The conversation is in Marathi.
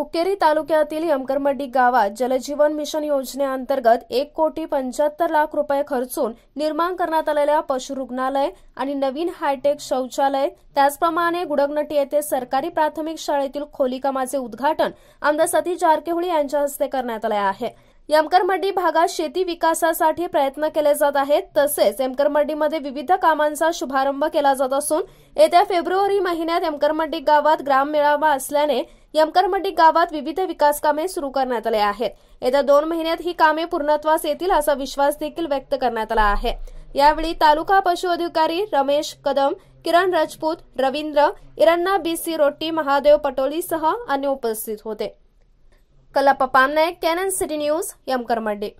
हुक्केरी तालुक्यातील यमकरमड्डी गावात जलजीवन मिशन योजनेअंतर्गत एक कोटी पंच्याहत्तर लाख रुपये खर्चून निर्माण करण्यात आलेल्या रुग्णालय आणि नवीन हायटेक शौचालय त्याचप्रमाणे गुडगनटी येथे सरकारी प्राथमिक शाळेतील खोली उद्घाटन आमदार सतीश जारकेहोळी यांच्या हस्ते करण्यात आले आहे यमकरमड्डी भागात शेती विकासासाठी प्रयत्न केले जात आहेत तसेच यमकरमड्डीमध्ये विविध कामांचा शुभारंभ केला जात असून येत्या फेब्रुवारी महिन्यात यमकरमड्डी गावात ग्राम मेळावा असल्याने यमकरमड्डी गावात विविध विकास कामे सुरू करण्यात आली आहेत येत्या दोन महिन्यात ही कामे पूर्णत्वास येतील असा विश्वास देखील व्यक्त करण्यात आला आहे यावेळी तालुका पशु अधिकारी रमेश कदम किरण राजपूत रवींद्र इरण्णा बी सी रोटी महादेव पटोली सह अन्य उपस्थित होते Kalappa Pamnaik Canon city news यमकरमड्डी